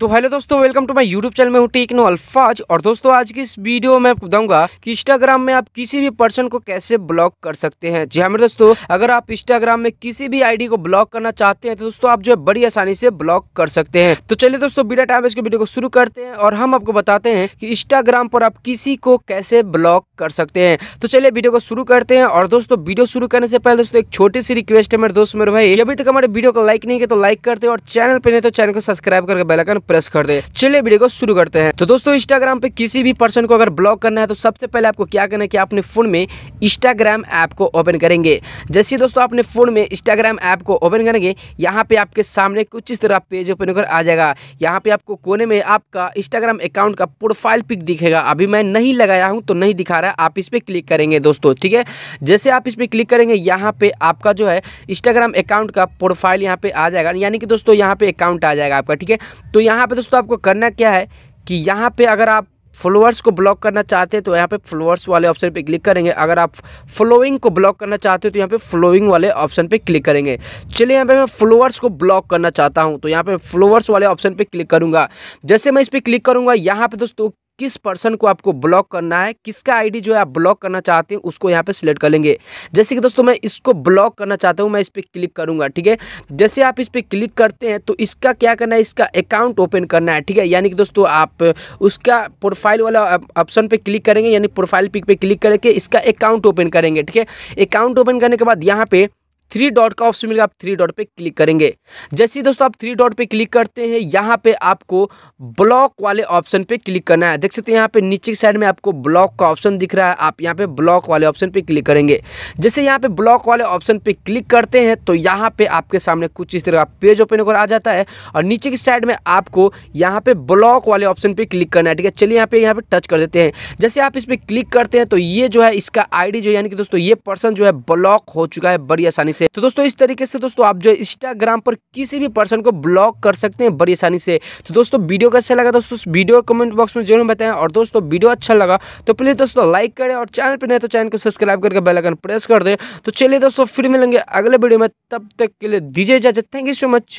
तो हेलो दोस्तों welcome to my YouTube channel में हूँ टेक्नो अल्फाज और दोस्तों आज की इस वीडियो में बताऊंगा कि इंस्टाग्राम में आप किसी भी पर्सन को कैसे ब्लॉक कर सकते हैं जी हाँ मेरे दोस्तों अगर आप इंस्टाग्राम में किसी भी आईडी को ब्लॉक करना चाहते हैं तो दोस्तों आप जो है बड़ी आसानी से ब्लॉक कर सकते हैं तो चलिए दोस्तों बिना टाइम इसके वीडियो को शुरू करते हैं और हम आपको बताते हैं कि इंस्टाग्राम पर आप किसी को कैसे ब्लॉक कर सकते हैं तो चलिए वीडियो को शुरू करते हैं और दोस्तों वीडियो शुरू करने से पहले दोस्तों एक छोटी सी रिक्वेस्ट है मेरे दोस्त मेरे भाई अभी तक हमारे वीडियो को लाइक नहीं किया तो लाइक करते हैं और चैनल पर नहीं तो चैनल को सब्सक्राइब करके बेलकन प्रेस कर दे चलिए वीडियो को शुरू करते हैं तो दोस्तों इंस्टाग्राम पे किसी भी पर्सन को अगर ब्लॉक करना है तो सबसे पहले आपको क्या करना है कि अपने फोन में इंस्टाग्राम ऐप को ओपन करेंगे जैसे दोस्तों अपने फोन में इंस्टाग्राम ऐप को ओपन करेंगे यहाँ पे आपके सामने कुछ इस तरह पेज ओपन होकर आ जाएगा यहाँ पे आपको कोने में आपका इंस्टाग्राम अकाउंट का प्रोफाइल पिक दिखेगा अभी मैं नहीं लगाया हूँ तो नहीं दिखा रहा आप इस पर क्लिक करेंगे दोस्तों ठीक है जैसे आप इस पर क्लिक करेंगे यहाँ पे आपका जो है इंस्टाग्राम अकाउंट का प्रोफाइल यहाँ पे आ जाएगा यानी कि दोस्तों यहाँ पे अकाउंट आ जाएगा आपका ठीक है तो यहाँ यहाँ पे दोस्तों आपको करना क्या है कि यहाँ पे अगर आप फॉलोअर्स को ब्लॉक करना चाहते हैं तो यहाँ पे फॉलोअर्स वाले ऑप्शन पे क्लिक करेंगे अगर आप फॉलोइंग को ब्लॉक करना चाहते हो तो यहाँ पे फॉलोइंग वाले ऑप्शन पे क्लिक करेंगे चलिए यहाँ पे मैं फॉलोअर्स को ब्लॉक करना चाहता हूँ तो यहाँ पे फॉलोअर्स वाले ऑप्शन पे क्लिक करूँगा जैसे मैं इस पर क्लिक करूँगा यहाँ पे दोस्तों किस पर्सन को आपको ब्लॉक करना है किसका आईडी जो है आप ब्लॉक करना चाहते हैं उसको यहाँ पे सिलेक्ट कर लेंगे जैसे कि दोस्तों मैं इसको ब्लॉक करना चाहता हूँ मैं इस पर क्लिक करूँगा ठीक है जैसे आप इस पर क्लिक करते हैं तो इसका क्या करना है इसका अकाउंट ओपन करना है ठीक है यानी कि दोस्तों आप उसका प्रोफाइल वाला ऑप्शन पर क्लिक करेंगे यानी प्रोफाइल पिक पर क्लिक करके इसका अकाउंट ओपन करेंगे ठीक है अकाउंट ओपन करने के बाद यहाँ पर थ्री डॉट का ऑप्शन मिलेगा आप थ्री डॉट पे क्लिक करेंगे जैसे ही दोस्तों आप थ्री डॉट पे क्लिक करते हैं यहाँ पे आपको ब्लॉक वाले ऑप्शन पे क्लिक करना है देख सकते हैं यहाँ पे नीचे की साइड में आपको ब्लॉक का ऑप्शन दिख रहा है आप यहाँ पे ब्लॉक वाले ऑप्शन पे क्लिक करेंगे जैसे यहाँ पे ब्लॉक वाले ऑप्शन पे क्लिक करते हैं तो यहाँ पे आपके सामने कुछ इस तरह का पेज ओपन होकर आ जाता है और नीचे की साइड में आपको यहाँ पे ब्लॉक वाले ऑप्शन पे क्लिक करना है ठीक है चलिए यहाँ पे यहाँ पे टच कर देते हैं जैसे आप इस पर क्लिक करते हैं तो ये जो है इसका आई जो यानी कि दोस्तों ये पर्सन जो है ब्लॉक हो चुका है बड़ी आसानी से तो दोस्तों इस तरीके से दोस्तों आप जो इंस्टाग्राम पर किसी भी पर्सन को ब्लॉक कर सकते हैं बड़ी आसानी से तो दोस्तों वीडियो कैसे लगा दोस्तों वीडियो कमेंट बॉक्स में जरूर बताएं और दोस्तों वीडियो अच्छा लगा तो प्लीज़ दोस्तों लाइक करें और चैनल पर नहीं तो चैनल को सब्सक्राइब करके बेलाइकन प्रेस कर दें तो चलिए दोस्तों फिर मिलेंगे अगले वीडियो में तब तक के लिए दीजिए इजाजत थैंक यू सो मच